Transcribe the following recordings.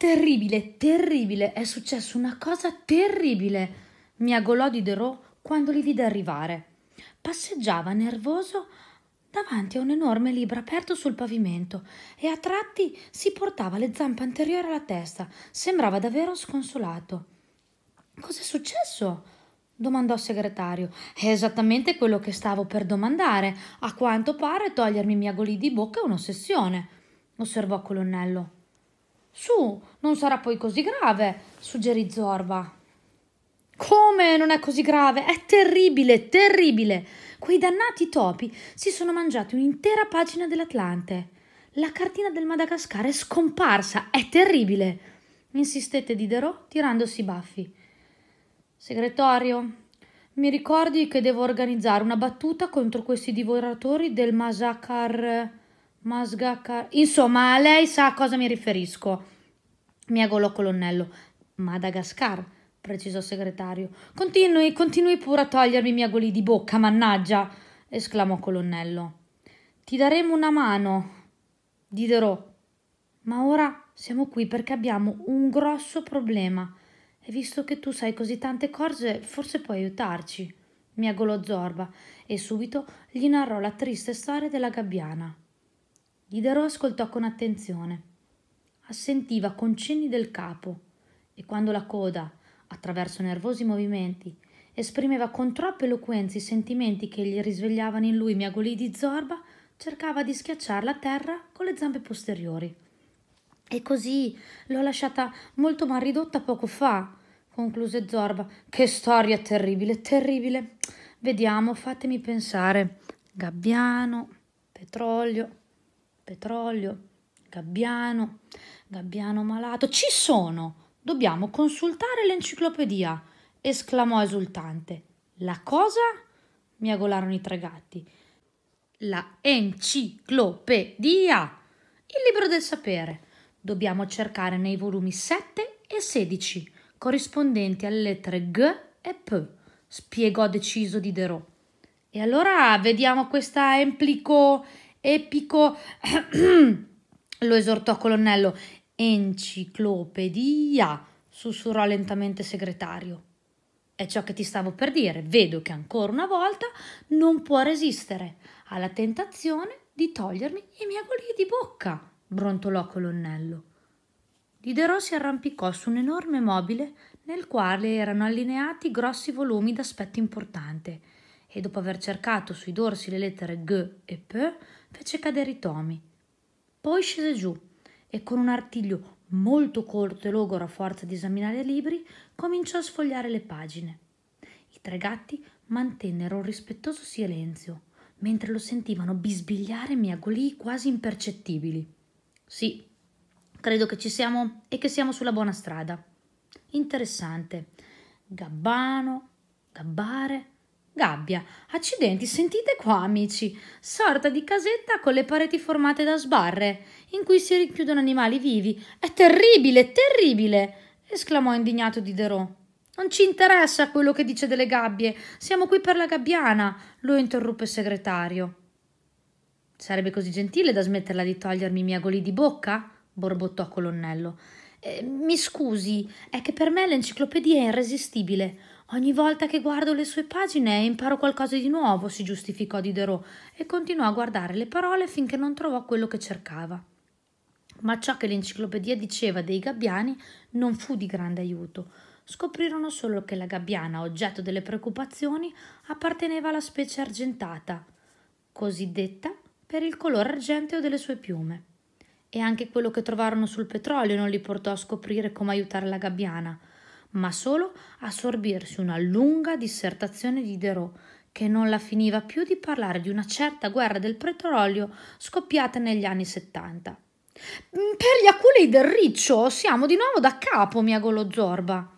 Terribile, terribile, è successa una cosa terribile, miagolò Diderot quando li vide arrivare. Passeggiava nervoso davanti a un enorme libro aperto sul pavimento e a tratti si portava le zampe anteriori alla testa. Sembrava davvero sconsolato. Cos'è successo? domandò il segretario. È esattamente quello che stavo per domandare. A quanto pare togliermi i miagoli di bocca è un'ossessione, osservò Colonnello. Su, non sarà poi così grave, suggerì Zorba. Come non è così grave? È terribile, terribile. Quei dannati topi si sono mangiati un'intera pagina dell'Atlante. La cartina del Madagascar è scomparsa, è terribile. Insistette Diderot tirandosi i baffi. Segretario, mi ricordi che devo organizzare una battuta contro questi divoratori del Masakar. Eh, Masgacca. Insomma, lei sa a cosa mi riferisco. Miagolò colonnello. Madagascar, precisò segretario. Continui, continui pure a togliermi i miagoli di bocca, mannaggia! esclamò colonnello. Ti daremo una mano, Diderot. Ma ora siamo qui perché abbiamo un grosso problema. E visto che tu sai così tante cose, forse puoi aiutarci. Miagolò Zorba e subito gli narrò la triste storia della gabbiana. Diderot ascoltò con attenzione. Assentiva con cenni del capo e quando la coda, attraverso nervosi movimenti, esprimeva con troppa eloquenza i sentimenti che gli risvegliavano in lui miagolii di zorba, cercava di schiacciar la terra con le zampe posteriori. E così l'ho lasciata molto mal ridotta poco fa, concluse Zorba. Che storia terribile, terribile. Vediamo, fatemi pensare. Gabbiano, petrolio petrolio, gabbiano, gabbiano malato. Ci sono! Dobbiamo consultare l'enciclopedia! esclamò esultante. La cosa? miagolarono i tre gatti. La enciclopedia! Il libro del sapere. Dobbiamo cercare nei volumi 7 e 16, corrispondenti alle lettere G e P, spiegò deciso Diderot. E allora vediamo questa emplico epico, lo esortò colonnello. Enciclopedia, sussurrò lentamente segretario. È ciò che ti stavo per dire. Vedo che ancora una volta non può resistere alla tentazione di togliermi i miei miagoli di bocca, brontolò Colonnello. Diderot si arrampicò su un enorme mobile nel quale erano allineati grossi volumi d'aspetto importante e dopo aver cercato sui dorsi le lettere G e P fece cadere i tomi. Poi scese giù e con un artiglio molto corto e logoro a forza di esaminare i libri, cominciò a sfogliare le pagine. I tre gatti mantennero un rispettoso silenzio, mentre lo sentivano bisbigliare miagolii quasi impercettibili. Sì, credo che ci siamo e che siamo sulla buona strada. Interessante. Gabbano, gabbare, Gabbia. Accidenti, sentite qua, amici. Sorta di casetta con le pareti formate da sbarre, in cui si rinchiudono animali vivi. È terribile, terribile! esclamò indignato Diderot. Non ci interessa quello che dice delle gabbie. Siamo qui per la gabbiana, lo interruppe il segretario. Sarebbe così gentile da smetterla di togliermi i miagoli di bocca? borbottò Colonnello. Eh, mi scusi, è che per me l'enciclopedia è irresistibile. Ogni volta che guardo le sue pagine imparo qualcosa di nuovo, si giustificò Diderot e continuò a guardare le parole finché non trovò quello che cercava. Ma ciò che l'enciclopedia diceva dei gabbiani non fu di grande aiuto. Scoprirono solo che la gabbiana, oggetto delle preoccupazioni, apparteneva alla specie argentata, cosiddetta per il colore argenteo delle sue piume. E anche quello che trovarono sul petrolio non li portò a scoprire come aiutare la gabbiana – ma solo assorbirsi una lunga dissertazione di Derò, che non la finiva più di parlare di una certa guerra del petrolio scoppiata negli anni settanta. Mm, per gli aculei del riccio siamo di nuovo da capo, mia lo zorba.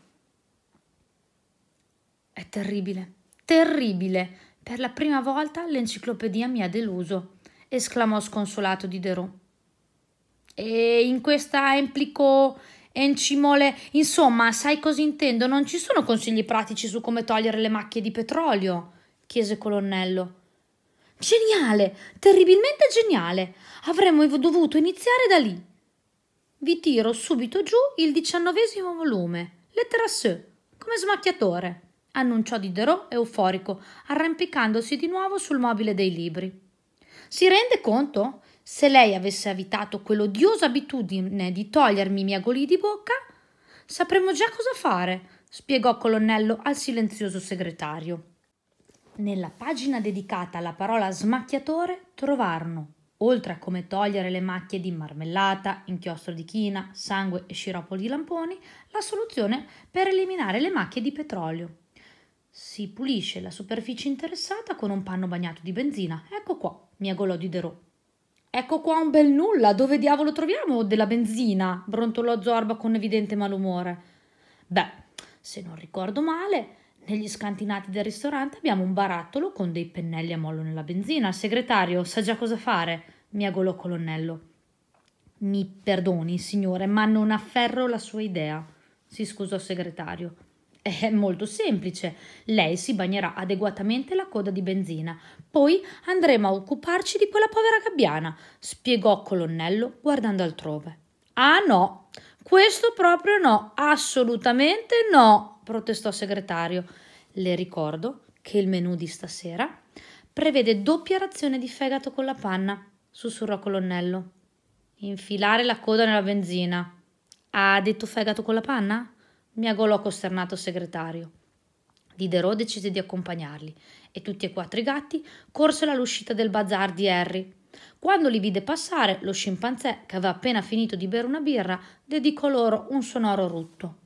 È terribile, terribile. Per la prima volta l'enciclopedia mi ha deluso, esclamò sconsolato Diderot. E in questa implicò encimole. Insomma, sai cosa intendo? Non ci sono consigli pratici su come togliere le macchie di petrolio? chiese Colonnello. Geniale, terribilmente geniale. Avremmo dovuto iniziare da lì. Vi tiro subito giù il diciannovesimo volume, lettera S, come smacchiatore, annunciò Diderot euforico, arrampicandosi di nuovo sul mobile dei libri. Si rende conto? Se lei avesse evitato quell'odiosa abitudine di togliermi i miei goli di bocca, sapremmo già cosa fare, spiegò Colonnello al silenzioso segretario. Nella pagina dedicata alla parola smacchiatore trovarono, oltre a come togliere le macchie di marmellata, inchiostro di china, sangue e sciroppo di lamponi, la soluzione per eliminare le macchie di petrolio. Si pulisce la superficie interessata con un panno bagnato di benzina. Ecco qua, miagolò Diderot. Ecco qua un bel nulla, dove diavolo troviamo della benzina? brontolò Zorba con evidente malumore. Beh, se non ricordo male, negli scantinati del ristorante abbiamo un barattolo con dei pennelli a mollo nella benzina. Il segretario sa già cosa fare, miagolò colonnello. Mi perdoni, signore, ma non afferro la sua idea, si scusò il segretario. È molto semplice. Lei si bagnerà adeguatamente la coda di benzina. Poi andremo a occuparci di quella povera gabbiana, spiegò Colonnello guardando altrove. Ah no, questo proprio no, assolutamente no, protestò segretario. Le ricordo che il menù di stasera prevede doppia razione di fegato con la panna, sussurrò Colonnello. Infilare la coda nella benzina. Ha detto fegato con la panna? miagolò costernato segretario. Diderot decise di accompagnarli e tutti e quattro i gatti corsero all'uscita del bazar di Harry. Quando li vide passare, lo scimpanzé, che aveva appena finito di bere una birra, dedicò loro un sonoro rutto.